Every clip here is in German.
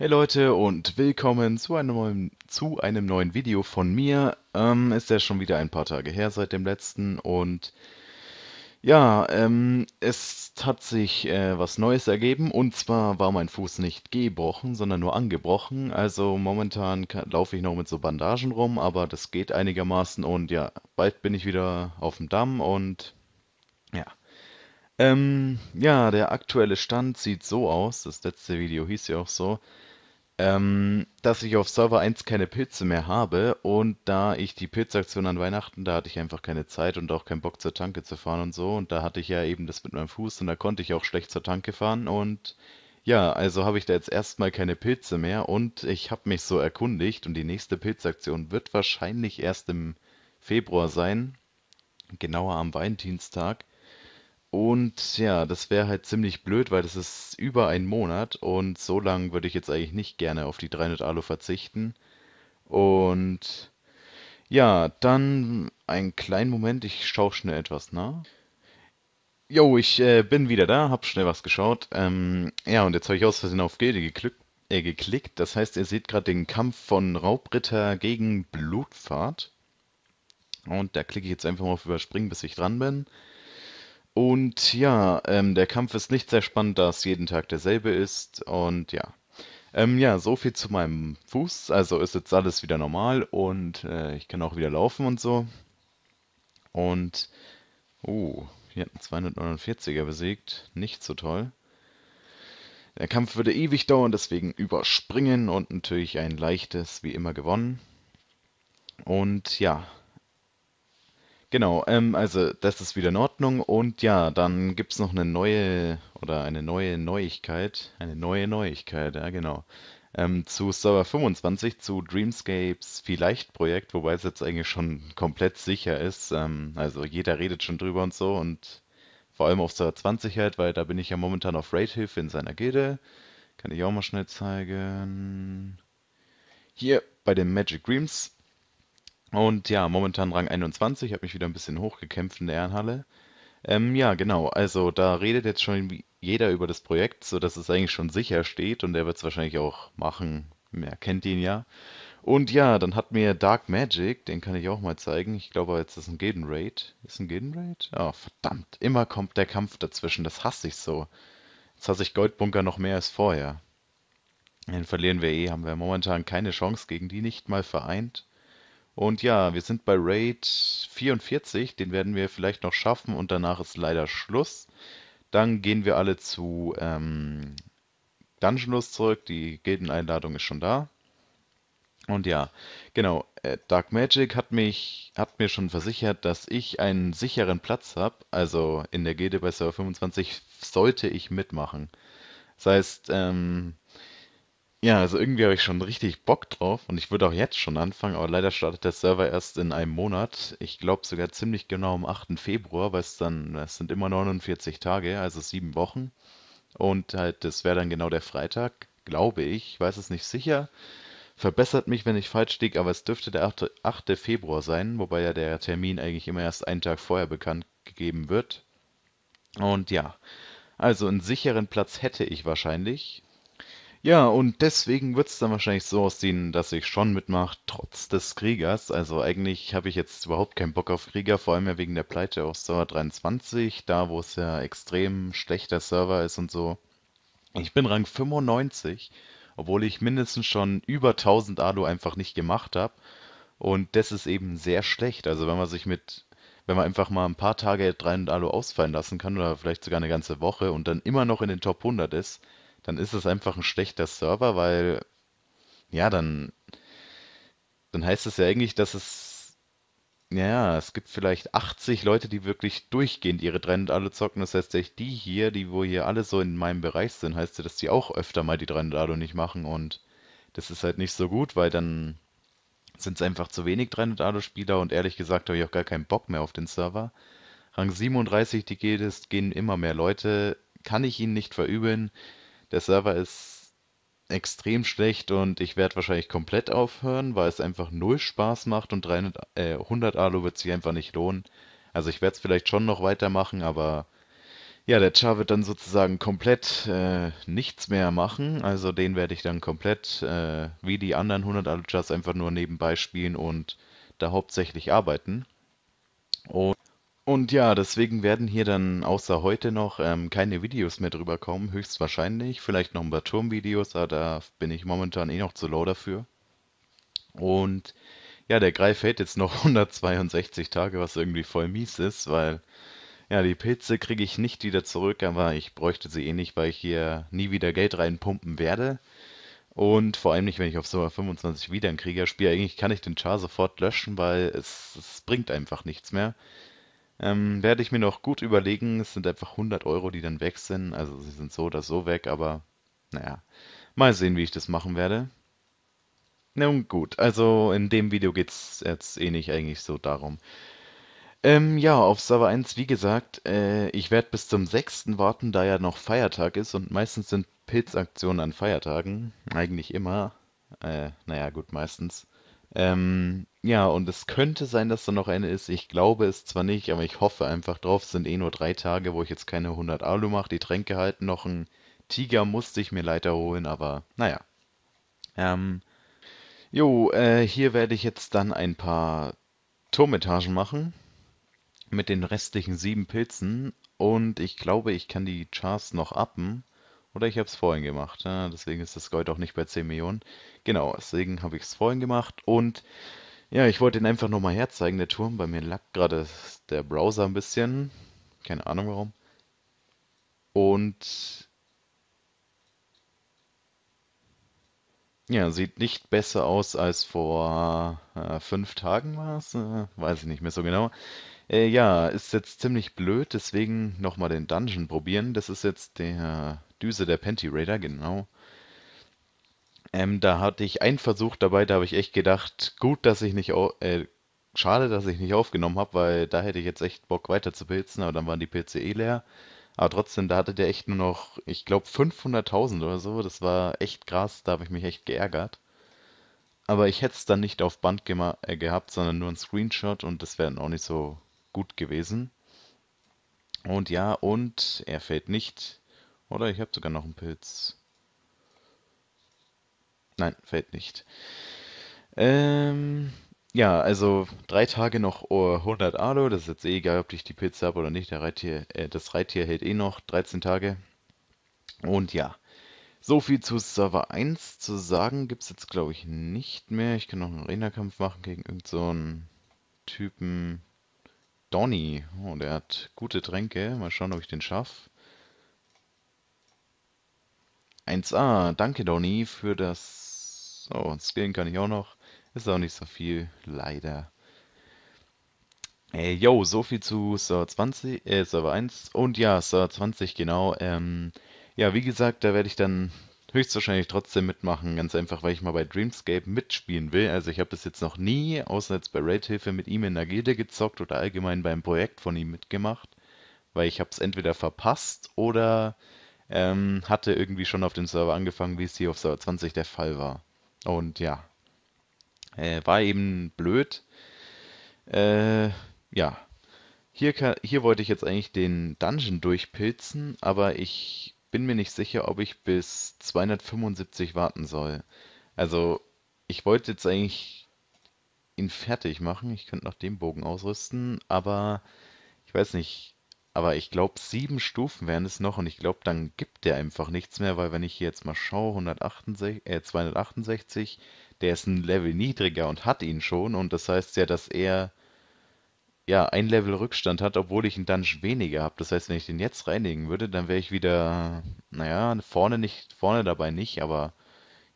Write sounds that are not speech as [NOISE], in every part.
Hey Leute und willkommen zu einem neuen, zu einem neuen Video von mir. Ähm, ist ja schon wieder ein paar Tage her seit dem letzten und ja, ähm, es hat sich äh, was Neues ergeben und zwar war mein Fuß nicht gebrochen, sondern nur angebrochen. Also momentan laufe ich noch mit so Bandagen rum, aber das geht einigermaßen und ja, bald bin ich wieder auf dem Damm und ja. Ähm, ja, der aktuelle Stand sieht so aus, das letzte Video hieß ja auch so ähm, dass ich auf Server 1 keine Pilze mehr habe und da ich die Pilzaktion an Weihnachten, da hatte ich einfach keine Zeit und auch keinen Bock zur Tanke zu fahren und so und da hatte ich ja eben das mit meinem Fuß und da konnte ich auch schlecht zur Tanke fahren und ja, also habe ich da jetzt erstmal keine Pilze mehr und ich habe mich so erkundigt und die nächste Pilzaktion wird wahrscheinlich erst im Februar sein, genauer am Valentinstag. Und ja, das wäre halt ziemlich blöd, weil das ist über einen Monat und so lang würde ich jetzt eigentlich nicht gerne auf die 300 Alu verzichten. Und ja, dann einen kleinen Moment, ich schaue schnell etwas nach. Jo, ich äh, bin wieder da, hab schnell was geschaut. Ähm, ja, und jetzt habe ich aus Versehen auf Gilde geklickt, äh, geklickt. Das heißt, ihr seht gerade den Kampf von Raubritter gegen Blutfahrt. Und da klicke ich jetzt einfach mal auf Überspringen, bis ich dran bin. Und ja, ähm, der Kampf ist nicht sehr spannend, da es jeden Tag derselbe ist. Und ja. Ähm, ja, so viel zu meinem Fuß. Also ist jetzt alles wieder normal und äh, ich kann auch wieder laufen und so. Und, oh, wir hatten 249er besiegt. Nicht so toll. Der Kampf würde ewig dauern, deswegen überspringen und natürlich ein leichtes wie immer gewonnen. Und ja, Genau, ähm, also das ist wieder in Ordnung. Und ja, dann gibt es noch eine neue oder eine neue Neuigkeit. Eine neue Neuigkeit, ja genau. Ähm, zu Server 25, zu Dreamscapes vielleicht Projekt, wobei es jetzt eigentlich schon komplett sicher ist. Ähm, also jeder redet schon drüber und so und vor allem auf Server 20 halt, weil da bin ich ja momentan auf Raid-Hilfe in seiner Gilde. Kann ich auch mal schnell zeigen. Hier bei den Magic Dreams und ja, momentan Rang 21, habe mich wieder ein bisschen hochgekämpft in der Ehrenhalle. Ähm, ja, genau. Also da redet jetzt schon jeder über das Projekt, sodass es eigentlich schon sicher steht und er wird es wahrscheinlich auch machen. Er kennt ihn ja. Und ja, dann hat mir Dark Magic, den kann ich auch mal zeigen. Ich glaube, jetzt ist ein Gilden Raid. Ist ein Gilden Raid? oh, verdammt. Immer kommt der Kampf dazwischen. Das hasse ich so. Jetzt hasse ich Goldbunker noch mehr als vorher. Den verlieren wir eh. Haben wir momentan keine Chance gegen die, nicht mal vereint. Und ja, wir sind bei Raid 44, den werden wir vielleicht noch schaffen und danach ist leider Schluss. Dann gehen wir alle zu ähm, Dungenlust zurück, die Gildeneinladung ist schon da. Und ja, genau, äh, Dark Magic hat, mich, hat mir schon versichert, dass ich einen sicheren Platz habe. Also in der Gilde bei Server 25 sollte ich mitmachen. Das heißt, ähm, ja, also irgendwie habe ich schon richtig Bock drauf und ich würde auch jetzt schon anfangen, aber leider startet der Server erst in einem Monat. Ich glaube sogar ziemlich genau am 8. Februar, weil es dann, es sind immer 49 Tage, also sieben Wochen. Und halt, das wäre dann genau der Freitag, glaube ich. Ich weiß es nicht sicher. Verbessert mich, wenn ich falsch liege, aber es dürfte der 8. 8. Februar sein, wobei ja der Termin eigentlich immer erst einen Tag vorher bekannt gegeben wird. Und ja, also einen sicheren Platz hätte ich wahrscheinlich. Ja, und deswegen wird's dann wahrscheinlich so aussehen, dass ich schon mitmache, trotz des Kriegers. Also eigentlich habe ich jetzt überhaupt keinen Bock auf Krieger, vor allem ja wegen der Pleite aus Server 23, da wo es ja extrem schlechter Server ist und so. Ich bin Rang 95, obwohl ich mindestens schon über 1000 Alu einfach nicht gemacht habe. Und das ist eben sehr schlecht. Also wenn man sich mit, wenn man einfach mal ein paar Tage 300 Alu ausfallen lassen kann oder vielleicht sogar eine ganze Woche und dann immer noch in den Top 100 ist, dann ist es einfach ein schlechter Server, weil ja, dann, dann heißt es ja eigentlich, dass es, ja, es gibt vielleicht 80 Leute, die wirklich durchgehend ihre 300 alle zocken. Das heißt, die hier, die wo hier alle so in meinem Bereich sind, heißt ja, dass die auch öfter mal die 300 Alu nicht machen und das ist halt nicht so gut, weil dann sind es einfach zu wenig 300 Alu-Spieler und ehrlich gesagt habe ich auch gar keinen Bock mehr auf den Server. Rang 37, die geht es, gehen immer mehr Leute, kann ich ihnen nicht verübeln der Server ist extrem schlecht und ich werde wahrscheinlich komplett aufhören, weil es einfach null Spaß macht und 300, äh, 100 Alu wird sich einfach nicht lohnen. Also ich werde es vielleicht schon noch weitermachen, aber ja, der Char wird dann sozusagen komplett äh, nichts mehr machen. Also den werde ich dann komplett äh, wie die anderen 100 Alu-Chars einfach nur nebenbei spielen und da hauptsächlich arbeiten. Und und ja, deswegen werden hier dann außer heute noch ähm, keine Videos mehr drüber kommen, höchstwahrscheinlich. Vielleicht noch ein paar Turmvideos, aber da bin ich momentan eh noch zu low dafür. Und ja, der Greif hält jetzt noch 162 [LAUGHS] Tage, was irgendwie voll mies ist, weil ja, die Pilze kriege ich nicht wieder zurück, aber ich bräuchte sie eh nicht, weil ich hier nie wieder Geld reinpumpen werde. Und vor allem nicht, wenn ich auf Sommer 25 wieder einen Krieger spiele. Eigentlich kann ich den Char sofort löschen, weil es, es bringt einfach nichts mehr. Ähm, werde ich mir noch gut überlegen. Es sind einfach 100 Euro, die dann weg sind. Also sie sind so oder so weg, aber naja, mal sehen, wie ich das machen werde. Nun gut, also in dem Video geht es jetzt eh nicht eigentlich so darum. Ähm, ja, auf Server 1, wie gesagt, äh, ich werde bis zum 6. warten, da ja noch Feiertag ist und meistens sind Pilzaktionen an Feiertagen. Eigentlich immer. Äh, naja, gut, meistens. Ähm, ja, und es könnte sein, dass da noch eine ist. Ich glaube es zwar nicht, aber ich hoffe einfach drauf. Es sind eh nur drei Tage, wo ich jetzt keine 100 Alu mache. Die Tränke halten noch. Ein Tiger musste ich mir leider holen, aber naja. Ähm, jo, äh, hier werde ich jetzt dann ein paar Turmetagen machen. Mit den restlichen sieben Pilzen. Und ich glaube, ich kann die Chars noch appen. Oder ich habe es vorhin gemacht. Ja, deswegen ist das Gold auch nicht bei 10 Millionen. Genau, deswegen habe ich es vorhin gemacht. Und ja, ich wollte ihn einfach nochmal herzeigen, der Turm. Bei mir lag gerade der Browser ein bisschen. Keine Ahnung warum. Und Ja, sieht nicht besser aus als vor äh, fünf Tagen war es. Äh, weiß ich nicht mehr so genau. Äh, ja, ist jetzt ziemlich blöd, deswegen nochmal den Dungeon probieren. Das ist jetzt der Düse der Panty Raider, genau. Ähm, da hatte ich einen Versuch dabei, da habe ich echt gedacht, gut, dass ich nicht, äh, schade, dass ich nicht aufgenommen habe, weil da hätte ich jetzt echt Bock weiter zu pilzen, aber dann waren die PCE eh leer. Aber trotzdem, da hatte der echt nur noch, ich glaube, 500.000 oder so. Das war echt krass, da habe ich mich echt geärgert. Aber ich hätte es dann nicht auf Band äh, gehabt, sondern nur ein Screenshot und das wäre auch nicht so gut gewesen. Und ja, und er fällt nicht oder ich habe sogar noch einen Pilz. Nein, fällt nicht. Ähm, ja, also drei Tage noch 100 Alu. Das ist jetzt eh egal, ob ich die Pilze habe oder nicht. Reittier, äh, das Reittier hält eh noch 13 Tage. Und ja, so viel zu Server 1 zu sagen gibt es jetzt, glaube ich, nicht mehr. Ich kann noch einen Arena-Kampf machen gegen irgendeinen so Typen. Donny. Oh, der hat gute Tränke. Mal schauen, ob ich den schaffe. 1A. Danke, Donny, für das... Oh, skillen kann ich auch noch. Ist auch nicht so viel, leider. Äh, yo, so viel zu Server 20, äh, Server 1 und ja, Server 20, genau. Ähm, ja, wie gesagt, da werde ich dann höchstwahrscheinlich trotzdem mitmachen, ganz einfach, weil ich mal bei Dreamscape mitspielen will. Also ich habe das jetzt noch nie, außer jetzt bei Raid-Hilfe, mit ihm in der Gilde gezockt oder allgemein beim Projekt von ihm mitgemacht, weil ich habe es entweder verpasst oder ähm, hatte irgendwie schon auf dem Server angefangen, wie es hier auf Server 20 der Fall war. Und ja, äh, war eben blöd. Äh, ja, hier, kann, hier wollte ich jetzt eigentlich den Dungeon durchpilzen, aber ich bin mir nicht sicher, ob ich bis 275 warten soll. Also, ich wollte jetzt eigentlich ihn fertig machen. Ich könnte noch den Bogen ausrüsten, aber ich weiß nicht. Aber ich glaube, sieben Stufen wären es noch und ich glaube, dann gibt der einfach nichts mehr, weil wenn ich hier jetzt mal schaue, 168, äh, 268, der ist ein Level niedriger und hat ihn schon und das heißt ja, dass er ja ein Level Rückstand hat, obwohl ich einen Dungeon weniger habe. Das heißt, wenn ich den jetzt reinigen würde, dann wäre ich wieder, naja, vorne nicht, vorne dabei nicht, aber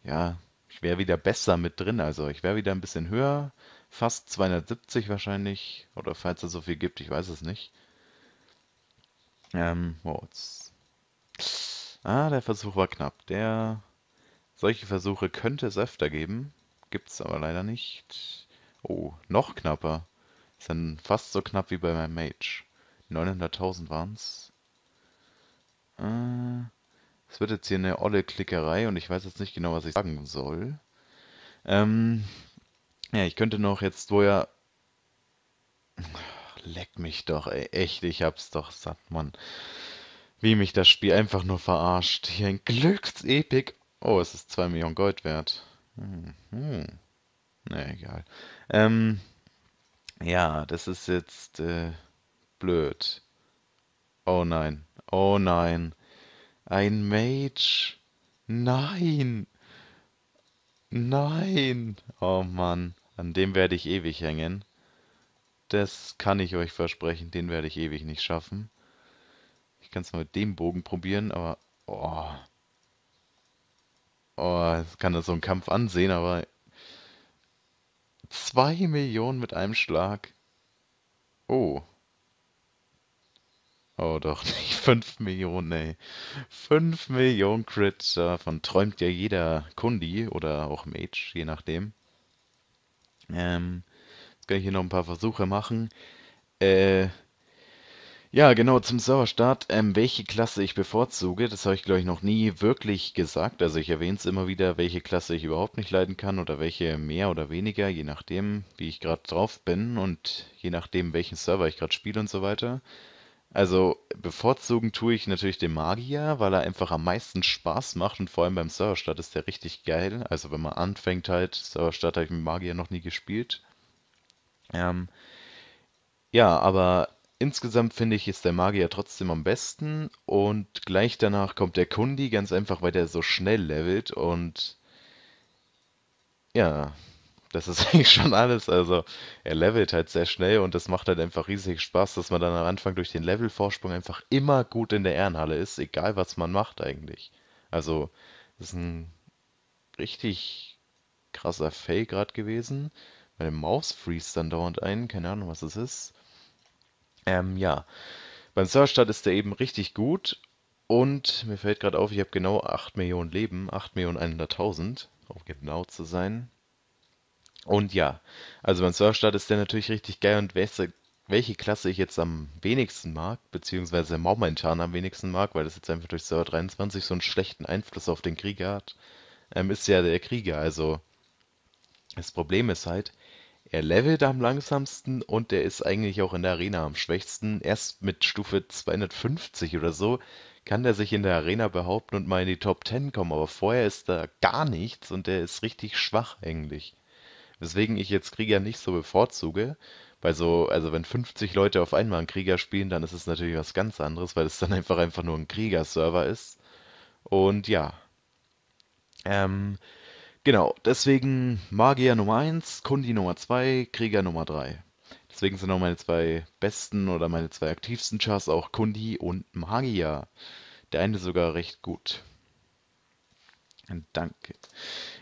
ja, ich wäre wieder besser mit drin. Also ich wäre wieder ein bisschen höher, fast 270 wahrscheinlich oder falls es so viel gibt, ich weiß es nicht. Ähm, wow, Ah, der Versuch war knapp. Der. Solche Versuche könnte es öfter geben. Gibt es aber leider nicht. Oh, noch knapper. Ist dann fast so knapp wie bei meinem Mage. 900.000 waren's. Äh, es wird jetzt hier eine olle Klickerei und ich weiß jetzt nicht genau, was ich sagen soll. Ähm, ja, ich könnte noch jetzt, wo ja leck mich doch, ey. Echt, ich hab's doch satt, Mann. Wie mich das Spiel einfach nur verarscht. Hier ein Glücksepik. Oh, es ist 2 Millionen Gold wert. Hm, hm. Na, egal. Ähm, ja, das ist jetzt äh, blöd. Oh nein. Oh nein. Ein Mage. Nein. Nein. Oh Mann. An dem werde ich ewig hängen. Das kann ich euch versprechen. Den werde ich ewig nicht schaffen. Ich kann es mal mit dem Bogen probieren, aber... Oh. Oh, ich kann das so einen Kampf ansehen, aber... Zwei Millionen mit einem Schlag. Oh. Oh, doch nicht. 5 [LAUGHS] Millionen, ey. 5 Millionen Crit. Davon äh, träumt ja jeder Kundi oder auch Mage, je nachdem. Ähm, Jetzt kann ich hier noch ein paar Versuche machen. Äh, ja, genau, zum Serverstart. Ähm, welche Klasse ich bevorzuge, das habe ich, glaube ich, noch nie wirklich gesagt. Also ich erwähne es immer wieder, welche Klasse ich überhaupt nicht leiden kann oder welche mehr oder weniger, je nachdem, wie ich gerade drauf bin und je nachdem, welchen Server ich gerade spiele und so weiter. Also bevorzugen tue ich natürlich den Magier, weil er einfach am meisten Spaß macht und vor allem beim Serverstart ist der richtig geil. Also wenn man anfängt halt, Serverstart habe ich mit Magier noch nie gespielt. Ähm, ja, aber insgesamt finde ich, ist der Magier trotzdem am besten und gleich danach kommt der Kundi, ganz einfach, weil der so schnell levelt und ja, das ist [LAUGHS] eigentlich schon alles. Also er levelt halt sehr schnell und das macht halt einfach riesig Spaß, dass man dann am Anfang durch den Levelvorsprung einfach immer gut in der Ehrenhalle ist, egal was man macht eigentlich. Also das ist ein richtig krasser Fail gerade gewesen. Meine Maus freest dann dauernd ein. Keine Ahnung, was das ist. Ähm, ja. Beim Surstart ist der eben richtig gut. Und mir fällt gerade auf, ich habe genau 8 Millionen Leben. 8 Millionen 100.000, um genau zu sein. Und ja, also beim Surfstart ist der natürlich richtig geil und welche, welche Klasse ich jetzt am wenigsten mag, beziehungsweise momentan am wenigsten mag, weil das jetzt einfach durch Server 23 so einen schlechten Einfluss auf den Krieger hat, ähm, ist ja der Krieger. Also das Problem ist halt, er levelt am langsamsten und er ist eigentlich auch in der Arena am schwächsten. Erst mit Stufe 250 oder so kann der sich in der Arena behaupten und mal in die Top 10 kommen, aber vorher ist da gar nichts und der ist richtig schwach eigentlich. Weswegen ich jetzt Krieger nicht so bevorzuge, weil so, also wenn 50 Leute auf einmal einen Krieger spielen, dann ist es natürlich was ganz anderes, weil es dann einfach einfach nur ein Krieger-Server ist. Und ja. Ähm, Genau, deswegen Magier Nummer 1, Kundi Nummer 2, Krieger Nummer 3. Deswegen sind auch meine zwei besten oder meine zwei aktivsten Chars auch Kundi und Magier. Der eine sogar recht gut. Danke.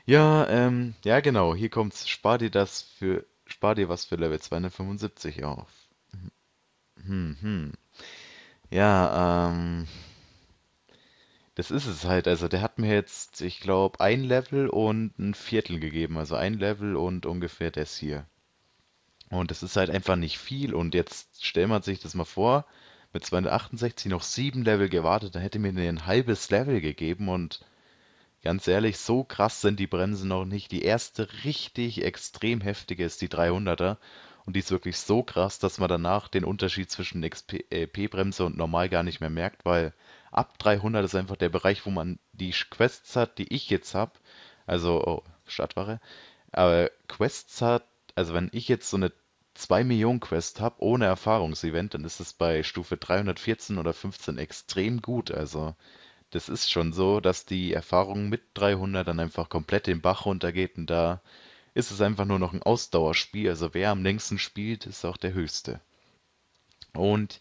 Ja, ähm, ja genau, hier kommt's. Spar dir das für, spar dir was für Level 275 auf. Hm, hm, hm. Ja, ähm, das ist es halt. Also der hat mir jetzt, ich glaube, ein Level und ein Viertel gegeben. Also ein Level und ungefähr das hier. Und das ist halt einfach nicht viel. Und jetzt stellt man sich das mal vor, mit 268 noch sieben Level gewartet, dann hätte mir ein halbes Level gegeben und ganz ehrlich, so krass sind die Bremsen noch nicht. Die erste richtig extrem heftige ist die 300er und die ist wirklich so krass, dass man danach den Unterschied zwischen XP-Bremse äh, und normal gar nicht mehr merkt, weil ab 300 ist einfach der Bereich, wo man die Quests hat, die ich jetzt habe. Also, oh, Stadtwache. Aber Quests hat, also wenn ich jetzt so eine 2 Millionen Quest habe ohne Erfahrungsevent, dann ist es bei Stufe 314 oder 15 extrem gut. Also das ist schon so, dass die Erfahrung mit 300 dann einfach komplett den Bach runtergeht und da ist es einfach nur noch ein Ausdauerspiel. Also wer am längsten spielt, ist auch der höchste. Und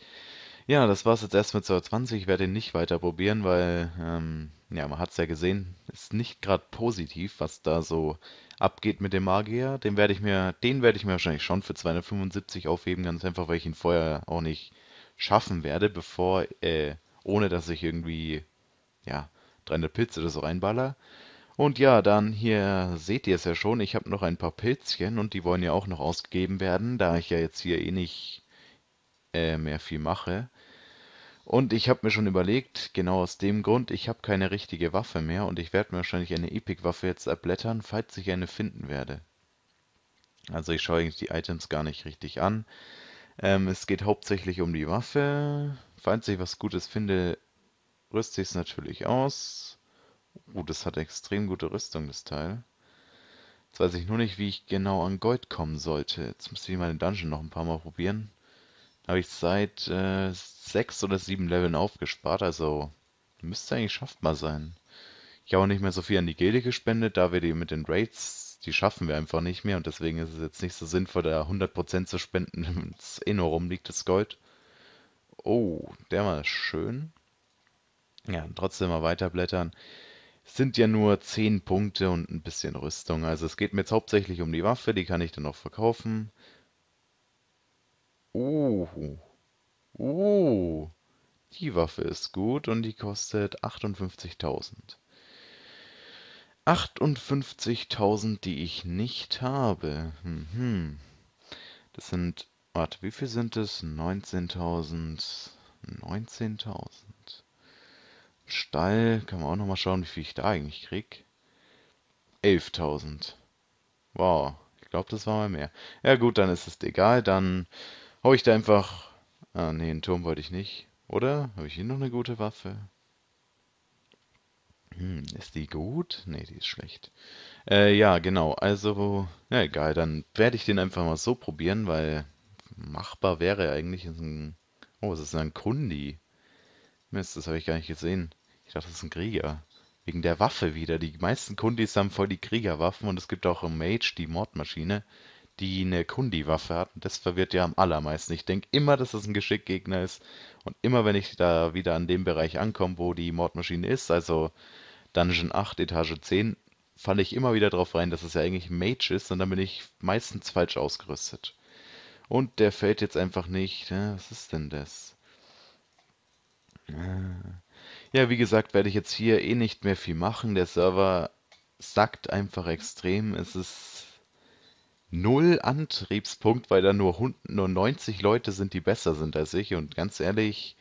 ja, das war's jetzt erst mit 2020. Ich werde ihn nicht weiter probieren, weil, ähm, ja, man hat's ja gesehen, ist nicht gerade positiv, was da so abgeht mit dem Magier. Den werde ich mir, den werde ich mir wahrscheinlich schon für 275 aufheben, ganz einfach, weil ich ihn vorher auch nicht schaffen werde, bevor, äh, ohne dass ich irgendwie, ja, 300 Pilze oder so reinballer. Und ja, dann hier seht ihr es ja schon, ich habe noch ein paar Pilzchen und die wollen ja auch noch ausgegeben werden, da ich ja jetzt hier eh nicht äh, mehr viel mache. Und ich habe mir schon überlegt, genau aus dem Grund, ich habe keine richtige Waffe mehr und ich werde mir wahrscheinlich eine Epic-Waffe jetzt erblättern, falls ich eine finden werde. Also ich schaue eigentlich die Items gar nicht richtig an. Ähm, es geht hauptsächlich um die Waffe. Falls ich was Gutes finde, rüste ich es natürlich aus. Uh, das hat extrem gute Rüstung, das Teil. Jetzt weiß ich nur nicht, wie ich genau an Gold kommen sollte. Jetzt müsste ich meine Dungeon noch ein paar Mal probieren habe ich seit äh, sechs oder sieben Leveln aufgespart, also müsste eigentlich schaffbar sein. Ich habe auch nicht mehr so viel an die Gilde gespendet, da wir die mit den Raids, die schaffen wir einfach nicht mehr und deswegen ist es jetzt nicht so sinnvoll, da 100% zu spenden, [LAUGHS] wenn es eh nur rumliegt, das Gold. Oh, der war schön. Ja, trotzdem mal weiterblättern. Es sind ja nur 10 Punkte und ein bisschen Rüstung, also es geht mir jetzt hauptsächlich um die Waffe, die kann ich dann noch verkaufen. Oh. Oh. Die Waffe ist gut und die kostet 58.000. 58.000, die ich nicht habe. Mhm. Das sind, warte, wie viel sind es? 19.000. 19.000. Stall, kann man auch nochmal schauen, wie viel ich da eigentlich krieg. 11.000. Wow, ich glaube, das war mal mehr. Ja gut, dann ist es egal, dann Hau ich da einfach... Ah, nee, einen Turm wollte ich nicht. Oder? Habe ich hier noch eine gute Waffe? Hm, ist die gut? Nee, die ist schlecht. Äh, ja, genau. Also, ja, egal. Dann werde ich den einfach mal so probieren, weil machbar wäre eigentlich ein... Oh, es ist ein Kundi. Mist, das habe ich gar nicht gesehen. Ich dachte, das ist ein Krieger. Wegen der Waffe wieder. Die meisten Kundis haben voll die Kriegerwaffen und es gibt auch im Mage die Mordmaschine die eine Kundi-Waffe hat. Und das verwirrt ja am allermeisten. Ich denke immer, dass das ein Geschickgegner ist. Und immer, wenn ich da wieder an dem Bereich ankomme, wo die Mordmaschine ist, also Dungeon 8, Etage 10, falle ich immer wieder darauf rein, dass es ja eigentlich Mage ist. Und dann bin ich meistens falsch ausgerüstet. Und der fällt jetzt einfach nicht. Was ist denn das? Ja, wie gesagt, werde ich jetzt hier eh nicht mehr viel machen. Der Server sackt einfach extrem. Es ist null Antriebspunkt, weil da nur, nur 90 Leute sind, die besser sind als ich. Und ganz ehrlich,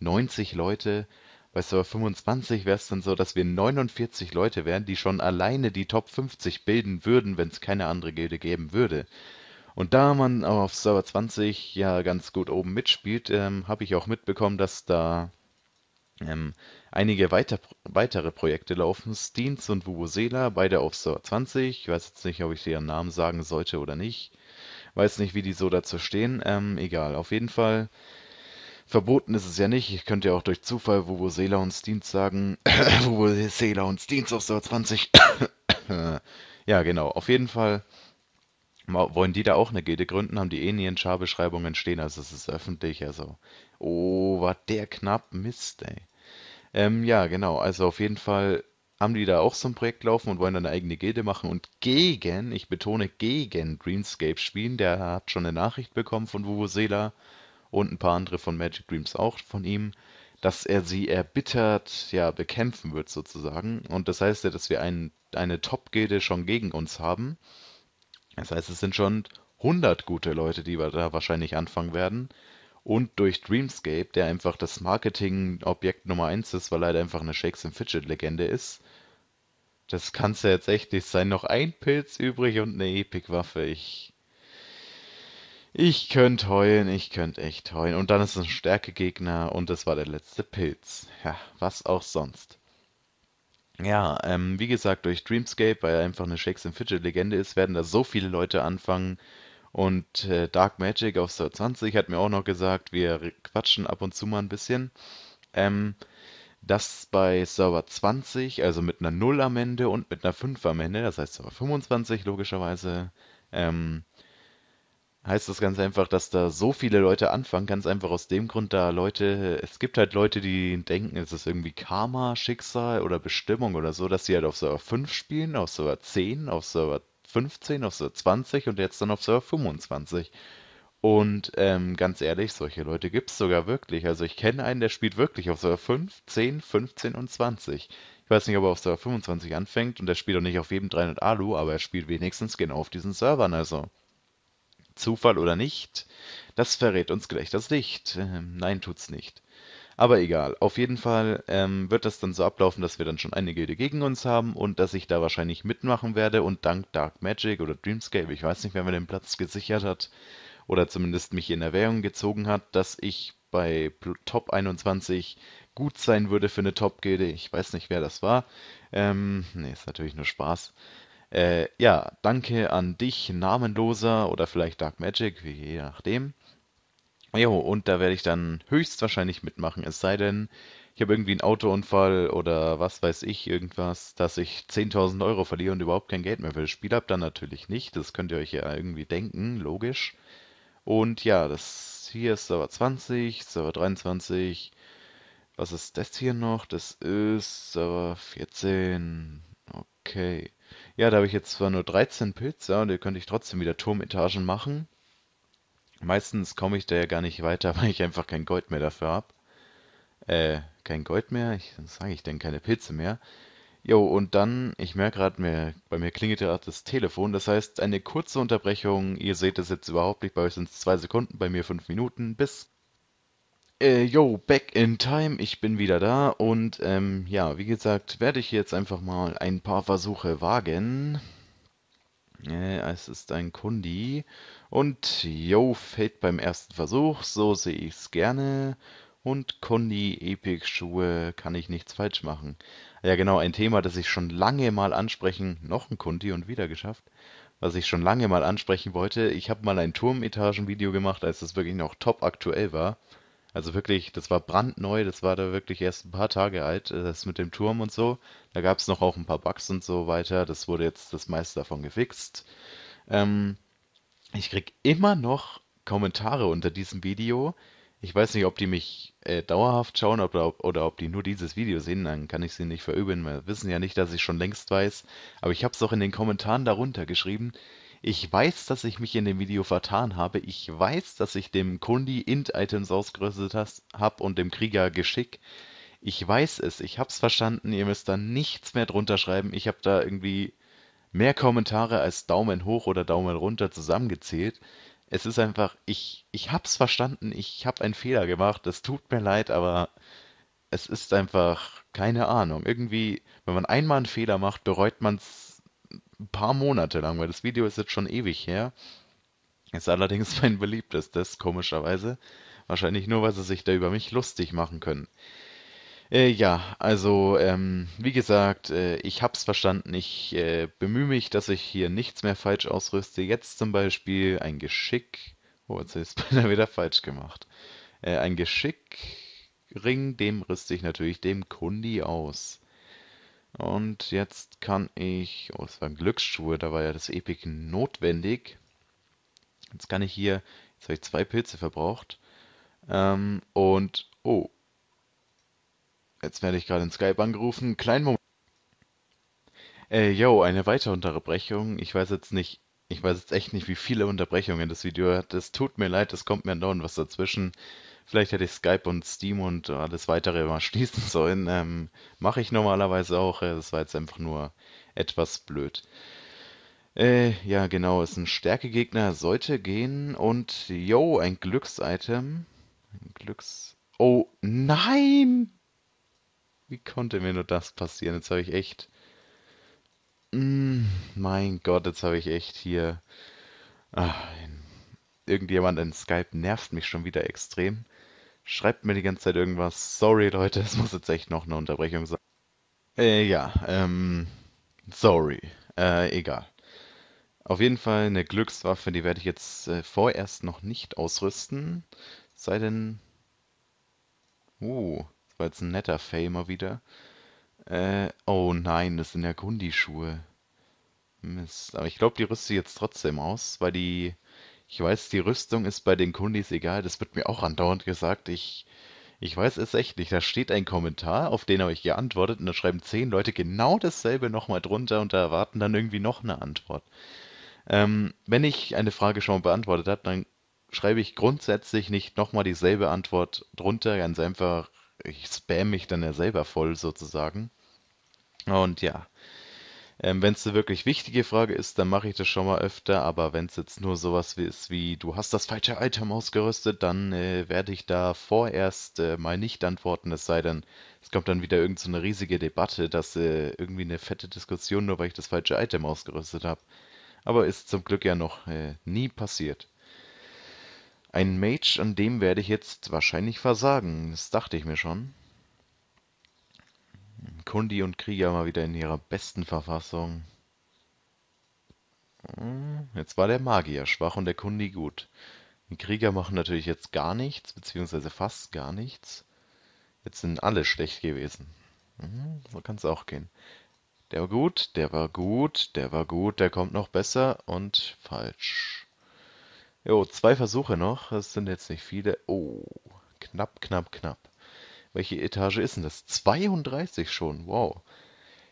90 Leute, bei Server 25 wäre es dann so, dass wir 49 Leute wären, die schon alleine die Top 50 bilden würden, wenn es keine andere Gilde geben würde. Und da man auf Server 20 ja ganz gut oben mitspielt, ähm, habe ich auch mitbekommen, dass da ähm, einige weiter, weitere Projekte laufen. Steens und Vuvuzela, beide auf SOR 20. Ich weiß jetzt nicht, ob ich ihren Namen sagen sollte oder nicht. Weiß nicht, wie die so dazu stehen. Ähm, egal, auf jeden Fall. Verboten ist es ja nicht. Ich könnte ja auch durch Zufall Vuvuzela und Steens sagen. [COUGHS] Vuvuzela und Steens auf SOR [COUGHS] 20. ja, genau. Auf jeden Fall wollen die da auch eine Gilde gründen, haben die eh nie in Schar-Beschreibungen stehen, also es ist öffentlich, also. Oh, war der knapp Mist, ey. Ähm, ja, genau. Also auf jeden Fall haben die da auch so ein Projekt laufen und wollen dann eine eigene Gilde machen und gegen, ich betone gegen Dreamscape spielen. Der hat schon eine Nachricht bekommen von Vuvuzela und ein paar andere von Magic Dreams auch von ihm, dass er sie erbittert, ja, bekämpfen wird sozusagen. Und das heißt ja, dass wir ein, eine Top-Gilde schon gegen uns haben. Das heißt, es sind schon 100 gute Leute, die wir da wahrscheinlich anfangen werden und durch Dreamscape, der einfach das Marketing-Objekt Nummer 1 ist, weil er halt einfach eine Shakes and Fidget-Legende ist. Das kann es ja jetzt echt nicht sein. Noch ein Pilz übrig und eine Epic-Waffe. Ich. Ich könnte heulen, ich könnte echt heulen. Und dann ist es ein Stärkegegner und das war der letzte Pilz. Ja, was auch sonst. Ja, ähm, wie gesagt, durch Dreamscape, weil er einfach eine Shakes and Fidget Legende ist, werden da so viele Leute anfangen, und äh, Dark Magic auf Star 20 hat mir auch noch gesagt, wir quatschen ab und zu mal ein bisschen. Ähm, dass bei Server 20, also mit einer 0 am Ende und mit einer 5 am Ende, das heißt Server 25 logischerweise, ähm, heißt das ganz einfach, dass da so viele Leute anfangen, ganz einfach aus dem Grund, da Leute, es gibt halt Leute, die denken, es ist irgendwie Karma, Schicksal oder Bestimmung oder so, dass sie halt auf Server 5 spielen, auf Server 10, auf Server 15, auf Sir 20 und jetzt dann auf Sir 25. Und ähm, ganz ehrlich, solche Leute gibt es sogar wirklich. Also ich kenne einen, der spielt wirklich auf Server 5, 10, 15 und 20. Ich weiß nicht, ob er auf Server 25 anfängt und der spielt auch nicht auf jedem 300 Alu, aber er spielt wenigstens genau auf diesen Servern. Also Zufall oder nicht, das verrät uns gleich das Licht. Ähm, nein, tut's nicht. Aber egal, auf jeden Fall ähm, wird das dann so ablaufen, dass wir dann schon eine Gilde gegen uns haben und dass ich da wahrscheinlich mitmachen werde und dank Dark Magic oder Dreamscape, ich weiß nicht, wer mir den Platz gesichert hat oder zumindest mich in Erwägung gezogen hat, dass ich bei Top 21 gut sein würde für eine Top-Gilde. Ich weiß nicht, wer das war. Ähm, nee, ist natürlich nur Spaß. Äh, ja, danke an dich, Namenloser oder vielleicht Dark Magic, je nachdem. Jo, und da werde ich dann höchstwahrscheinlich mitmachen, es sei denn, ich habe irgendwie einen Autounfall oder was weiß ich, irgendwas, dass ich 10.000 Euro verliere und überhaupt kein Geld mehr für das Spiel habe. Dann natürlich nicht, das könnt ihr euch ja irgendwie denken, logisch. Und ja, das hier ist Server 20, Server 23. Was ist das hier noch? Das ist Server 14. Okay. Ja, da habe ich jetzt zwar nur 13 Pilze und ihr könnt ich trotzdem wieder Turmetagen machen. Meistens komme ich da ja gar nicht weiter, [LAUGHS] weil ich einfach kein Gold mehr dafür habe. Äh, kein Gold mehr? Ich, was sage ich denn? Keine Pilze mehr. Jo, und dann, ich merke gerade, mir, bei mir klingelt gerade das Telefon. Das heißt, eine kurze Unterbrechung. Ihr seht das jetzt überhaupt nicht. Bei euch sind es zwei Sekunden, bei mir fünf Minuten. Bis. Äh, yo, back in time. Ich bin wieder da. Und ähm, ja, wie gesagt, werde ich jetzt einfach mal ein paar Versuche wagen es ist ein Kundi. Und yo, fällt beim ersten Versuch, so sehe ich es gerne. Und Kundi, Epic, Schuhe, kann ich nichts falsch machen. Ja, genau, ein Thema, das ich schon lange mal ansprechen, noch ein Kundi und wieder geschafft, was ich schon lange mal ansprechen wollte. Ich habe mal ein Turmetagen-Video gemacht, als das wirklich noch top aktuell war. Also wirklich, das war brandneu, das war da wirklich erst ein paar Tage alt, äh, das mit dem Turm und so. Da gab es noch auch ein paar Bugs und so weiter. Das wurde jetzt das meiste davon gefixt. Ähm, ich krieg immer noch Kommentare unter diesem Video. Ich weiß nicht, ob die mich äh, dauerhaft schauen oder, oder ob die nur dieses Video sehen, dann kann ich sie nicht verübeln. Wir wissen ja nicht, dass ich schon längst weiß. Aber ich habe es auch in den Kommentaren darunter geschrieben. Ich weiß, dass ich mich in dem Video vertan habe. Ich weiß, dass ich dem Kundi Int-Items ausgerüstet habe und dem Krieger Geschick. Ich weiß es, ich habe es verstanden, ihr müsst da nichts mehr drunter schreiben. Ich habe da irgendwie mehr Kommentare als Daumen hoch oder Daumen runter zusammengezählt. Es ist einfach, ich, ich es verstanden, ich habe einen Fehler gemacht, es tut mir leid, aber es ist einfach, keine Ahnung. Irgendwie, wenn man einmal einen Fehler macht, bereut man es ein paar Monate lang, weil das Video ist jetzt schon ewig her. Ist allerdings [LAUGHS] mein beliebtestes, komischerweise. Wahrscheinlich nur, weil sie sich da über mich lustig machen können. Äh, ja, also ähm, wie gesagt, äh, ich hab's verstanden. Ich äh, bemühe mich, dass ich hier nichts mehr falsch ausrüste. Jetzt zum Beispiel ein Geschick. Oh, jetzt ist es [LAUGHS] beinahe wieder falsch gemacht. Äh, ein Geschickring, dem rüste ich natürlich dem Kundi aus. Und jetzt kann ich, oh, es waren Glücksschuhe, da war ja das Epic notwendig. Jetzt kann ich hier, jetzt habe ich zwei Pilze verbraucht. Ähm, und, oh, jetzt werde ich gerade in Skype angerufen. Kleinen Moment. Äh, yo, eine weitere Unterbrechung. Ich weiß jetzt nicht, ich weiß jetzt echt nicht, wie viele Unterbrechungen das Video hat. Es tut mir leid, es kommt mir andauernd was dazwischen. Vielleicht hätte ich Skype und Steam und alles weitere mal [LAUGHS] schließen sollen. Ähm, Mache ich normalerweise auch. Äh, das war jetzt einfach nur etwas blöd. Äh, ja, genau. Ist ein Stärkegegner. Sollte gehen. Und, yo, ein Glücksitem. Ein Glücks... Oh, nein! Wie konnte mir nur das passieren? Jetzt habe ich echt... Mm, mein Gott, jetzt habe ich echt hier... Ach, irgendjemand in Skype nervt mich schon wieder extrem schreibt mir die ganze Zeit irgendwas. Sorry, Leute, es muss jetzt echt noch eine Unterbrechung sein. Äh, ja, ähm, sorry. Äh, egal. Auf jeden Fall eine Glückswaffe, die werde ich jetzt äh, vorerst noch nicht ausrüsten. Sei denn. Uh, das war jetzt ein netter Famer wieder. Äh, oh nein, das sind ja Grundischuhe. Mist. Aber ich glaube, die rüste ich jetzt trotzdem aus, weil die ich weiß, die Rüstung ist bei den Kundis egal, das wird mir auch andauernd gesagt. Ich, ich weiß es echt nicht. Da steht ein Kommentar, auf den habe ich geantwortet und da schreiben zehn Leute genau dasselbe nochmal drunter und da erwarten dann irgendwie noch eine Antwort. Ähm, wenn ich eine Frage schon beantwortet habe, dann schreibe ich grundsätzlich nicht nochmal dieselbe Antwort drunter, ganz einfach, ich spam mich dann ja selber voll sozusagen. Und ja, ähm, wenn es eine wirklich wichtige Frage ist, dann mache ich das schon mal öfter, aber wenn es jetzt nur sowas ist wie, du hast das falsche Item ausgerüstet, dann äh, werde ich da vorerst äh, mal nicht antworten, es sei denn, es kommt dann wieder irgendeine so riesige Debatte, dass äh, irgendwie eine fette Diskussion, nur weil ich das falsche Item ausgerüstet habe. Aber ist zum Glück ja noch äh, nie passiert. Ein Mage, an dem werde ich jetzt wahrscheinlich versagen, das dachte ich mir schon. Kundi und Krieger mal wieder in ihrer besten Verfassung. Hm, jetzt war der Magier schwach und der Kundi gut. Die Krieger machen natürlich jetzt gar nichts, beziehungsweise fast gar nichts. Jetzt sind alle schlecht gewesen. Hm, so kann es auch gehen. Der war gut, der war gut, der war gut, der kommt noch besser und falsch. Jo, zwei Versuche noch, das sind jetzt nicht viele. Oh, knapp, knapp, knapp. Welche Etage ist denn das? 32 schon, wow.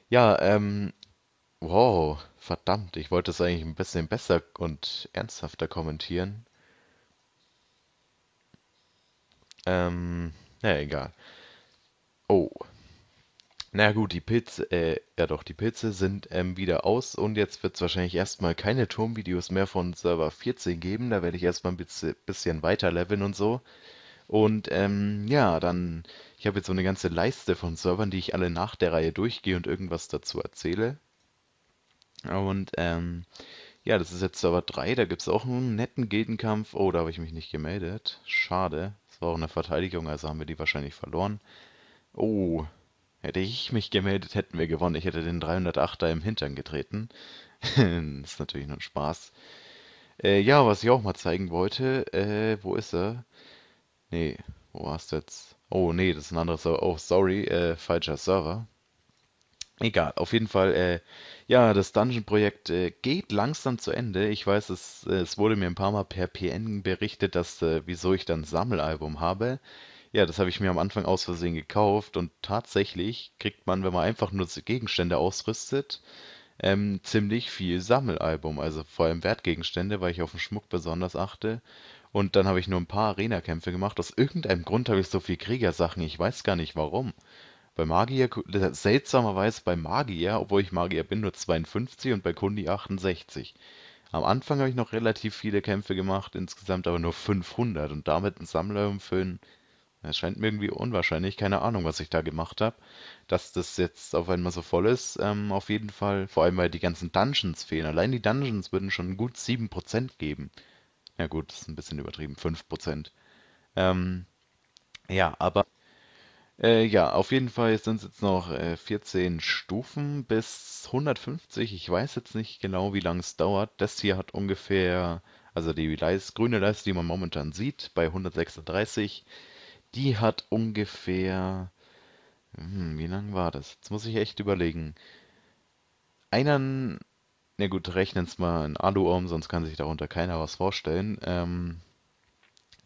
Ja, ähm, wow, verdammt, ich wollte es eigentlich ein bisschen besser und ernsthafter kommentieren. Ähm, naja, egal. Oh. Na gut, die Pilze, äh, ja doch, die Pilze sind ähm, wieder aus und jetzt wird es wahrscheinlich erstmal keine Turmvideos mehr von Server 14 geben. Da werde ich erstmal ein bisschen, bisschen weiter leveln und so. Und ähm, ja, dann, ich habe jetzt so eine ganze Leiste von Servern, die ich alle nach der Reihe durchgehe und irgendwas dazu erzähle. Und ähm, ja, das ist jetzt Server 3, da gibt es auch einen netten Gildenkampf. Oh, da habe ich mich nicht gemeldet. Schade, das war auch eine Verteidigung, also haben wir die wahrscheinlich verloren. Oh, hätte ich mich gemeldet, hätten wir gewonnen. Ich hätte den 308er im Hintern getreten. das [LAUGHS] ist natürlich nur ein Spaß. Äh, ja, was ich auch mal zeigen wollte, äh, wo ist er? Nee, wo hast du jetzt? Oh, nee, das ist ein anderes Server. Oh, sorry, äh, falscher Server. Egal, auf jeden Fall, äh, ja, das Dungeon-Projekt äh, geht langsam zu Ende. Ich weiß, es, äh, es wurde mir ein paar Mal per PN berichtet, dass, äh, wieso ich dann Sammelalbum habe. Ja, das habe ich mir am Anfang aus Versehen gekauft und tatsächlich kriegt man, wenn man einfach nur Gegenstände ausrüstet, ähm, ziemlich viel Sammelalbum. Also vor allem Wertgegenstände, weil ich auf den Schmuck besonders achte. Und dann habe ich nur ein paar Arena-Kämpfe gemacht. Aus irgendeinem Grund habe ich so viel Kriegersachen. Ich weiß gar nicht warum. Bei Magier, äh, seltsamerweise bei Magier, obwohl ich Magier bin, nur 52 und bei Kundi 68. Am Anfang habe ich noch relativ viele Kämpfe gemacht, insgesamt aber nur 500 und damit einen Sammler umfüllen. Es scheint mir irgendwie unwahrscheinlich, keine Ahnung, was ich da gemacht habe. Dass das jetzt auf einmal so voll ist, ähm, auf jeden Fall. Vor allem, weil die ganzen Dungeons fehlen. Allein die Dungeons würden schon gut 7% geben ja gut, das ist ein bisschen übertrieben, 5%. Ähm, ja, aber äh, ja, auf jeden Fall sind es jetzt noch äh, 14 Stufen bis 150. Ich weiß jetzt nicht genau, wie lange es dauert. Das hier hat ungefähr, also die Leis, grüne Leiste, die man momentan sieht, bei 136, die hat ungefähr, hm, wie lang war das? Jetzt muss ich echt überlegen. Einen, na ja gut, rechnen's mal in Alu um, sonst kann sich darunter keiner was vorstellen. Ähm,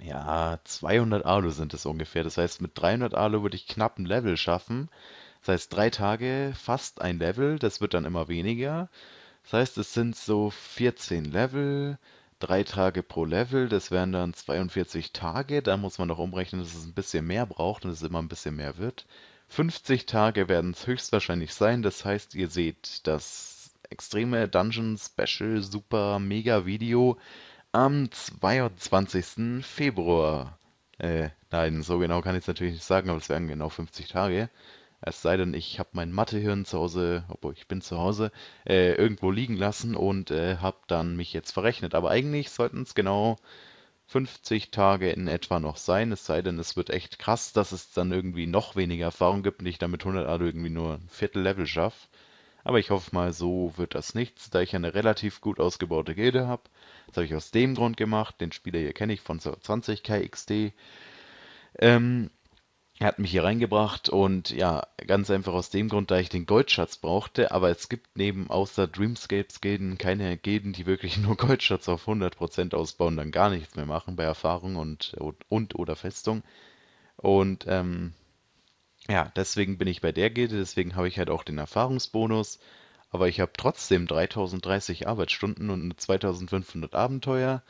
ja, 200 Alu sind es ungefähr. Das heißt, mit 300 Alu würde ich knapp ein Level schaffen. Das heißt, drei Tage fast ein Level. Das wird dann immer weniger. Das heißt, es sind so 14 Level, drei Tage pro Level. Das wären dann 42 Tage. Da muss man noch umrechnen, dass es ein bisschen mehr braucht und es immer ein bisschen mehr wird. 50 Tage werden es höchstwahrscheinlich sein. Das heißt, ihr seht, dass Extreme Dungeon Special Super Mega Video am 22. Februar. Äh, nein, so genau kann ich es natürlich nicht sagen, aber es wären genau 50 Tage. Es sei denn, ich habe mein Mathehirn zu Hause, obwohl ich bin zu Hause, äh, irgendwo liegen lassen und äh, habe dann mich jetzt verrechnet. Aber eigentlich sollten es genau 50 Tage in etwa noch sein. Es sei denn, es wird echt krass, dass es dann irgendwie noch weniger Erfahrung gibt und ich damit 100 Ado irgendwie nur ein Viertel Level schaffe. Aber ich hoffe mal, so wird das nichts, da ich eine relativ gut ausgebaute Gilde habe. Das habe ich aus dem Grund gemacht. Den Spieler hier kenne ich von 20kxd. Ähm, er hat mich hier reingebracht und ja, ganz einfach aus dem Grund, da ich den Goldschatz brauchte, aber es gibt neben außer Dreamscapes Gilden keine Gilden, die wirklich [LAUGHS] nur Goldschatz auf 100% ausbauen, dann gar nichts mehr machen bei Erfahrung und, und, und oder Festung. Und ähm, ja, deswegen bin ich bei der Gilde, deswegen habe ich halt auch den Erfahrungsbonus. Aber ich habe trotzdem 3030 Arbeitsstunden und 2500 Abenteuer.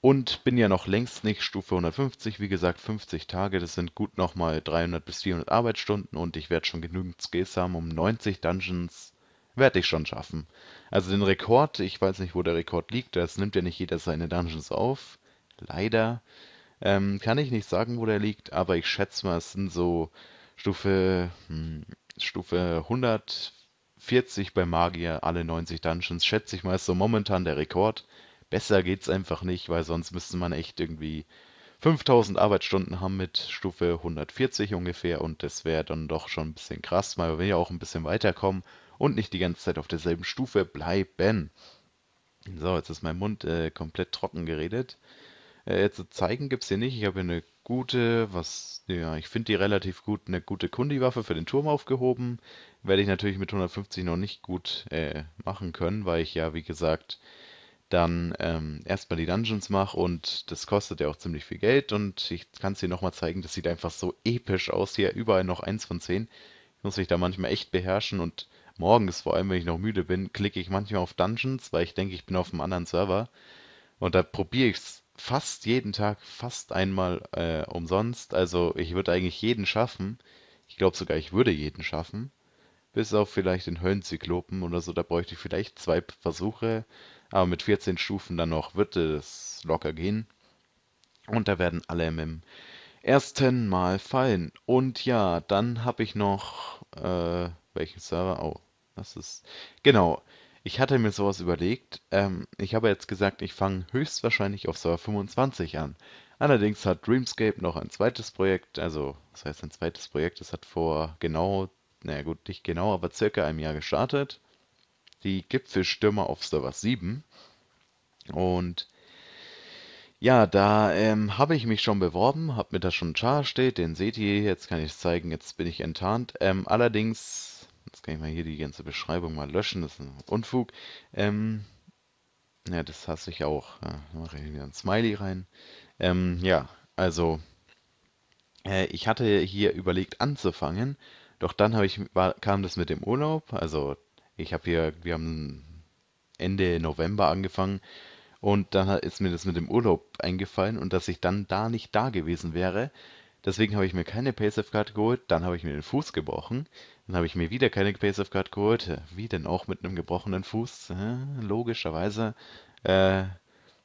Und bin ja noch längst nicht Stufe 150. Wie gesagt, 50 Tage, das sind gut nochmal 300 bis 400 Arbeitsstunden. Und ich werde schon genügend Skills haben, um 90 Dungeons werde ich schon schaffen. Also den Rekord, ich weiß nicht, wo der Rekord liegt. Das nimmt ja nicht jeder seine Dungeons auf. Leider. Ähm, kann ich nicht sagen, wo der liegt, aber ich schätze mal, es sind so Stufe, hm, Stufe 140 bei Magier alle 90 Dungeons, schätze ich mal, ist so momentan der Rekord. Besser geht's einfach nicht, weil sonst müsste man echt irgendwie 5000 Arbeitsstunden haben mit Stufe 140 ungefähr und das wäre dann doch schon ein bisschen krass. weil wir ja auch ein bisschen weiterkommen und nicht die ganze Zeit auf derselben Stufe bleiben. So, jetzt ist mein Mund äh, komplett trocken geredet. Äh, zu zeigen gibt es hier nicht. Ich habe hier eine gute, was, ja, ich finde die relativ gut, eine gute Kundiwaffe für den Turm aufgehoben. Werde ich natürlich mit 150 noch nicht gut äh, machen können, weil ich ja, wie gesagt, dann ähm, erstmal die Dungeons mache und das kostet ja auch ziemlich viel Geld und ich kann es dir nochmal zeigen, das sieht einfach so episch aus hier, überall noch 1 von 10. Ich muss mich da manchmal echt beherrschen und morgens, vor allem wenn ich noch müde bin, klicke ich manchmal auf Dungeons, weil ich denke, ich bin auf einem anderen Server und da probiere ich es fast jeden Tag, fast einmal äh, umsonst. Also ich würde eigentlich jeden schaffen. Ich glaube sogar, ich würde jeden schaffen. Bis auf vielleicht den Höllenzyklopen oder so, da bräuchte ich vielleicht zwei Versuche. Aber mit 14 Stufen dann noch wird es locker gehen. Und da werden alle mit dem ersten Mal fallen. Und ja, dann habe ich noch. Äh, welchen Server? Oh, das ist. Genau. Ich hatte mir sowas überlegt. Ähm, ich habe jetzt gesagt, ich fange höchstwahrscheinlich auf Server 25 an. Allerdings hat Dreamscape noch ein zweites Projekt, also was heißt ein zweites Projekt? das hat vor genau, naja gut, nicht genau, aber circa einem Jahr gestartet. Die Gipfelstürmer auf Server 7. Und ja, da ähm, habe ich mich schon beworben, habe mir da schon ein Char steht, den seht ihr, jetzt kann ich es zeigen, jetzt bin ich enttarnt. Ähm, allerdings jetzt kann ich mal hier die ganze Beschreibung mal löschen, das ist ein Unfug. Ähm, ja, das hasse ich auch. Ja, mache ich wieder ein Smiley rein. Ähm, ja, also äh, ich hatte hier überlegt anzufangen, doch dann ich, war, kam das mit dem Urlaub. Also ich habe hier, wir haben Ende November angefangen und dann ist mir das mit dem Urlaub eingefallen und dass ich dann da nicht da gewesen wäre, Deswegen habe ich mir keine Pace of Card geholt, dann habe ich mir den Fuß gebrochen, dann habe ich mir wieder keine Pace of Card geholt. Wie denn auch mit einem gebrochenen Fuß? Logischerweise. Äh,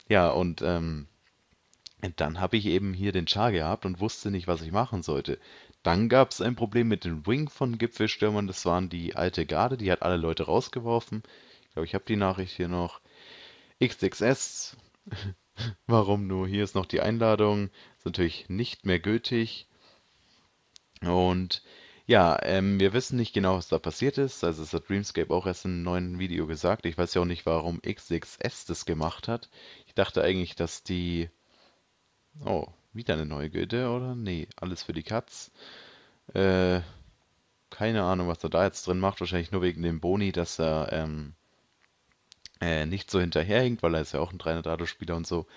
ja, und ähm, dann habe ich eben hier den Char gehabt und wusste nicht, was ich machen sollte. Dann gab es ein Problem mit dem Wing von Gipfelstürmern. Das waren die alte Garde, die hat alle Leute rausgeworfen. Ich glaube, ich habe die Nachricht hier noch. XXS Warum nur? Hier ist noch die Einladung. Ist natürlich nicht mehr gültig. Und ja, ähm, wir wissen nicht genau, was da passiert ist. Also es hat Dreamscape auch erst in einem neuen Video gesagt. Ich weiß ja auch nicht, warum XXS das gemacht hat. Ich dachte eigentlich, dass die... Oh, wieder eine neue Gilde, oder? Nee, alles für die Katz. Äh, keine Ahnung, was er da jetzt drin macht. Wahrscheinlich nur wegen dem Boni, dass er ähm, äh, nicht so hinterherhinkt, weil er ist ja auch ein 300-Radl-Spieler und so.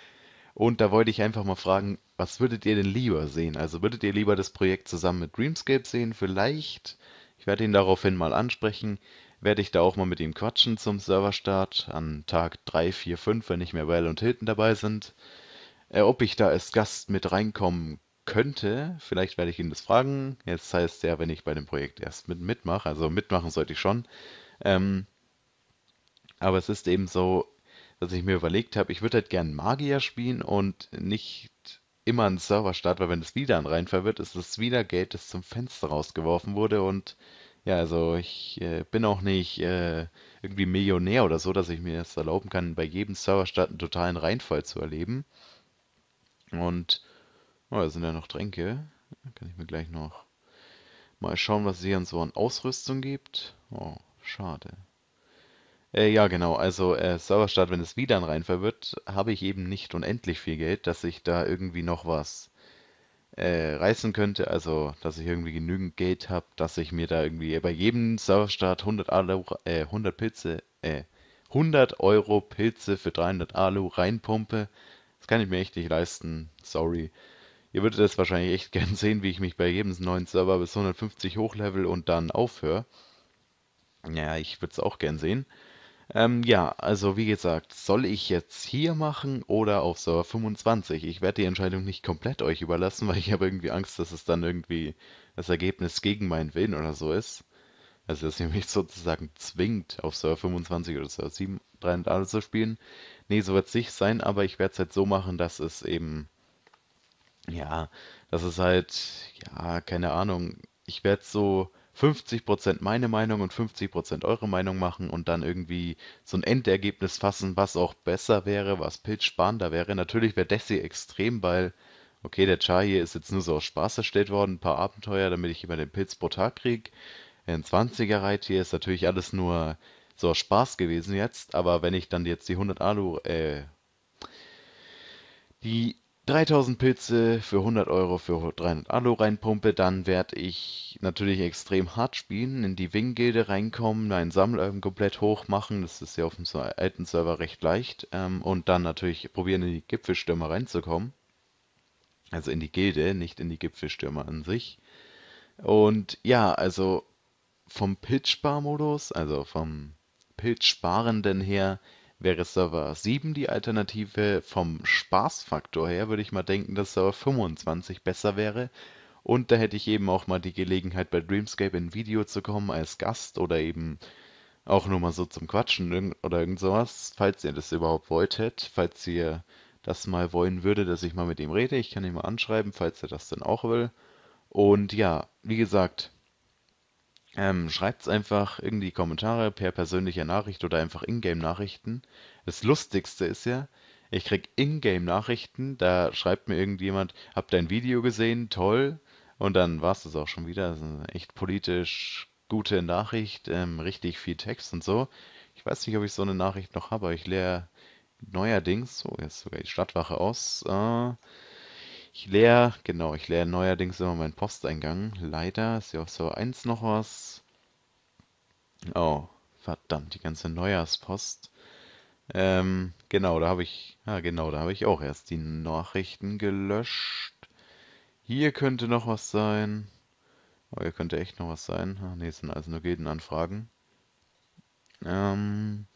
Und da wollte ich einfach mal fragen, was würdet ihr denn lieber sehen? Also würdet ihr lieber das Projekt zusammen mit Dreamscape sehen? Vielleicht, ich werde ihn daraufhin mal ansprechen, werde ich da auch mal mit ihm quatschen zum Serverstart an Tag 3, 4, 5, wenn nicht mehr Weil und Hilton dabei sind. Äh, ob ich da als Gast mit reinkommen könnte, vielleicht werde ich ihn das fragen. Jetzt heißt ja, wenn ich bei dem Projekt erst mit mitmache, also mitmachen sollte ich schon, ähm, aber es ist eben so, dass ich mir überlegt habe, ich würde halt gern Magier spielen und nicht immer einen Server starten, weil wenn es wieder ein Reinfall wird, ist es wieder Geld, das zum Fenster rausgeworfen wurde und ja, also ich äh, bin auch nicht äh, irgendwie Millionär oder so, dass ich mir das erlauben kann, bei jedem Server starten einen totalen Reinfall zu erleben. Und, oh, da sind ja noch Tränke. Da kann ich mir gleich noch mal schauen, was es hier und so an Ausrüstung gibt. Oh, schade. Äh, ja, genau. Also äh, Serverstart, wenn es wieder ein Reinfall wird, habe ich eben nicht unendlich viel Geld, dass ich da irgendwie noch was äh, reißen könnte. Also, dass ich irgendwie genügend Geld habe, dass ich mir da irgendwie bei jedem Serverstart 100 Alu, äh, 100 Pilze, äh, 100 Euro Pilze für 300 Alu reinpumpe. Das kann ich mir echt nicht leisten. Sorry. Ihr würdet das wahrscheinlich echt [LAUGHS] gern sehen, wie ich mich bei jedem neuen Server bis 150 hochlevel und dann aufhöre. Ja, ich würde es auch gern sehen. Ähm, ja, also wie gesagt, soll ich jetzt hier machen oder auf Server 25? Ich werde die Entscheidung nicht komplett euch überlassen, [LAUGHS] weil ich habe irgendwie Angst, dass es dann irgendwie das Ergebnis gegen meinen Willen oder so ist. Also dass ihr mich [LAUGHS] sozusagen zwingt, auf Server 25 oder Server 37 zu spielen. Nee, so wird es nicht sein, aber ich werde es halt so machen, dass es eben, ja, dass es halt, ja, keine Ahnung, ich werde es so 50% meine Meinung und 50% eure Meinung machen und dann irgendwie so ein Endergebnis fassen, was auch besser wäre, was Pitch spannender wäre. Natürlich wäre Desi extrem, weil, okay, der Char hier ist jetzt nur so aus Spaß erstellt worden, ein paar Abenteuer, damit ich immer den Pilz pro Tag kriege. Ein 20er Reit hier ist natürlich alles nur so aus Spaß gewesen jetzt, aber wenn ich dann jetzt die 100 Alu, äh, die 3000 Pilze für 100 Euro für 300 Alu reinpumpe, dann werde ich natürlich extrem hart spielen, in die Wing-Gilde reinkommen, mein Sammelalbum komplett hochmachen, das ist ja auf dem alten Server recht leicht, ähm, und dann natürlich probieren, in die Gipfelstürmer reinzukommen. Also in die Gilde, nicht in die Gipfelstürmer an sich. Und ja, also vom Pilzsparmodus, also vom Pilzsparenden her, Wäre Server 7 die Alternative vom Spaßfaktor her, würde ich mal denken, dass Server 25 besser wäre. Und da hätte ich eben auch mal die Gelegenheit, bei Dreamscape in Video zu kommen als Gast oder eben auch nur mal so zum Quatschen oder irgend sowas, falls ihr das überhaupt wolltet, falls ihr das mal wollen würde, dass ich mal mit ihm rede. Ich kann ihn mal anschreiben, falls er das dann auch will. Und ja, wie gesagt, ähm, schreibt's einfach in die Kommentare per persönlicher Nachricht oder einfach Ingame-Nachrichten. Das Lustigste ist ja, ich krieg Ingame-Nachrichten, da schreibt mir irgendjemand, hab dein Video gesehen, toll. Und dann war's das auch schon wieder. Das ist eine echt politisch gute Nachricht, ähm, richtig viel Text und so. Ich weiß nicht, ob ich so eine Nachricht noch habe, ich leere neuerdings, so jetzt sogar die Stadtwache aus, äh, ich leer, genau, ich leer neuerdings immer meinen Posteingang. Leider ist ja auch so eins noch was. Oh, verdammt, die ganze Neujahrspost. Ähm, genau, da habe ich, ah, genau, da habe ich auch erst die Nachrichten gelöscht. Hier könnte noch was sein. Oh, hier könnte echt noch was sein. Ach nee, es sind also nur Gildenanfragen. Ähm,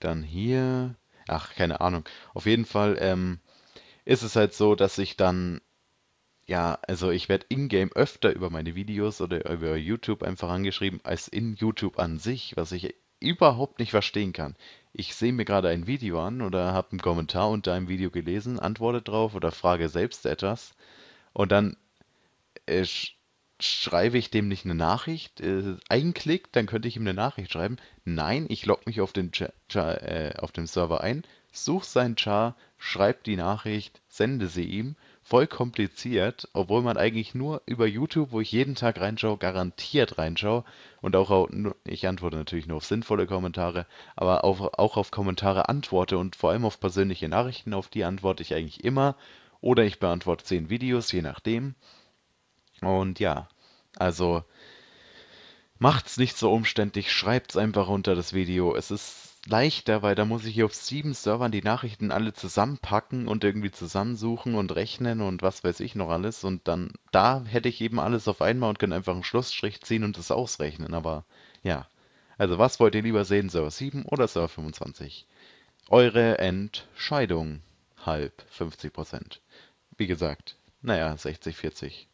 dann hier. Ach, keine Ahnung. Auf jeden Fall, ähm, ist es halt so, dass ich dann, ja, also ich werde in-game öfter über meine Videos oder über YouTube einfach angeschrieben, als in YouTube an sich, was ich überhaupt nicht verstehen kann. Ich sehe mir gerade ein Video an oder habe einen Kommentar unter einem Video gelesen, antworte drauf oder frage selbst etwas und dann äh, sch schreibe ich dem nicht eine Nachricht, äh, ein dann könnte ich ihm eine Nachricht schreiben. Nein, ich logge mich auf, den äh, auf dem Server ein, Such sein Char, schreib die Nachricht, sende sie ihm. Voll kompliziert, obwohl man eigentlich nur über YouTube, wo ich jeden Tag reinschaue, garantiert reinschaue und auch, ich antworte natürlich nur auf sinnvolle Kommentare, aber auch, auch auf Kommentare antworte und vor allem auf persönliche Nachrichten, auf die antworte ich eigentlich immer oder ich beantworte 10 Videos, je nachdem. Und ja, also macht's nicht so umständlich, schreibt's einfach unter das Video. Es ist leichter, weil da muss ich hier auf sieben Servern die Nachrichten alle zusammenpacken und irgendwie zusammensuchen und rechnen und was weiß ich noch alles. Und dann, da hätte ich eben alles auf einmal und könnte einfach einen Schlussstrich ziehen und das ausrechnen. Aber ja, also was wollt ihr lieber sehen, Server 7 oder Server 25? Eure Entscheidung. Halb, 50 Prozent. Wie gesagt, naja, 60, 40,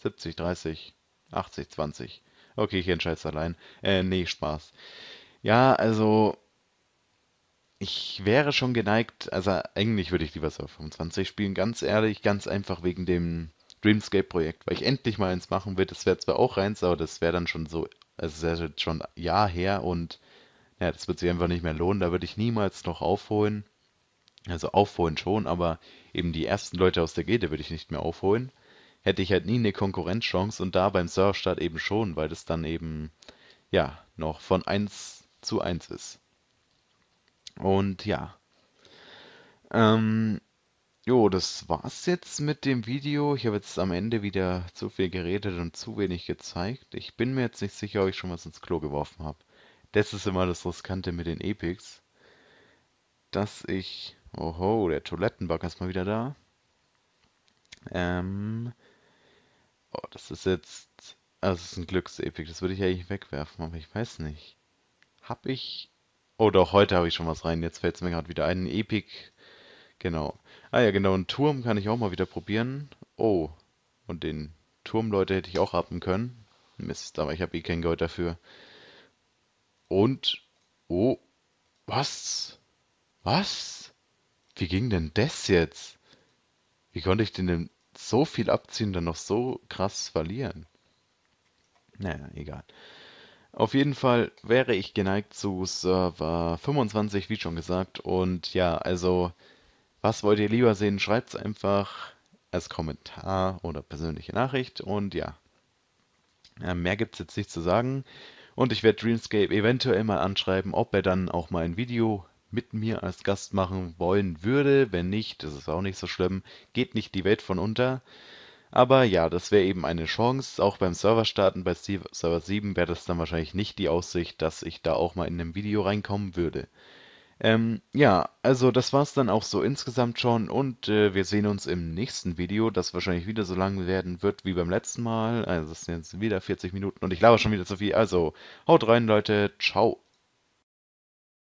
70, 30, 80, 20. Okay, ich entscheide es allein. Äh, nee, Spaß. Ja, also ich wäre schon geneigt, also eigentlich würde ich lieber so 25 spielen, ganz ehrlich, ganz einfach wegen dem Dreamscape-Projekt, weil ich endlich mal eins machen will. Das wäre zwar auch eins, aber das wäre dann schon so, also das wäre schon ein Jahr her und ja, das wird sich einfach nicht mehr lohnen. Da würde ich niemals noch aufholen. Also aufholen schon, aber eben die ersten Leute aus der Gede würde ich nicht mehr aufholen. Hätte ich halt nie eine Konkurrenzchance und da beim Surfstart eben schon, weil das dann eben, ja, noch von 1 zu 1 ist. Und ja. Ähm, jo, das war's jetzt mit dem Video. Ich habe jetzt am Ende wieder zu viel geredet und zu wenig gezeigt. Ich bin mir jetzt nicht sicher, ob ich schon was ins Klo geworfen habe. Das ist immer das Riskante mit den Epics. Dass ich. Oho, der Toilettenbagger ist mal wieder da. Ähm. Oh, das ist jetzt. Also, das ist ein Glücksepic. Das würde ich eigentlich wegwerfen, aber ich weiß nicht. Hab ich Oh doch, heute habe ich schon was rein. Jetzt fällt es mir gerade wieder ein. Epic. Genau. Ah ja, genau. Einen Turm kann ich auch mal wieder probieren. Oh. Und den Turmleute hätte ich auch haben können. Mist, aber ich habe eh kein Gold dafür. Und. Oh. Was? Was? Wie ging denn das jetzt? Wie konnte ich denn so viel abziehen und dann noch so krass verlieren? Naja, egal. Auf jeden Fall wäre ich geneigt zu Server 25, wie schon gesagt. Und ja, also, was wollt ihr lieber sehen? Schreibt es einfach als Kommentar oder persönliche Nachricht. Und ja, mehr gibt es jetzt nicht zu sagen. Und ich werde Dreamscape eventuell mal anschreiben, ob er dann auch mal ein Video mit mir als Gast machen wollen würde. Wenn nicht, das ist auch nicht so schlimm. Geht nicht die Welt von unter. Aber ja, das wäre eben eine Chance. Auch beim Server starten, bei Server 7 wäre das dann wahrscheinlich nicht die Aussicht, dass ich da auch mal in einem Video reinkommen würde. Ähm, ja, also das war's dann auch so insgesamt schon und äh, wir sehen uns im nächsten Video, das wahrscheinlich wieder so lang werden wird wie beim letzten Mal. Also es sind jetzt wieder 40 Minuten und ich laber schon wieder zu viel. Also haut rein, Leute. Ciao.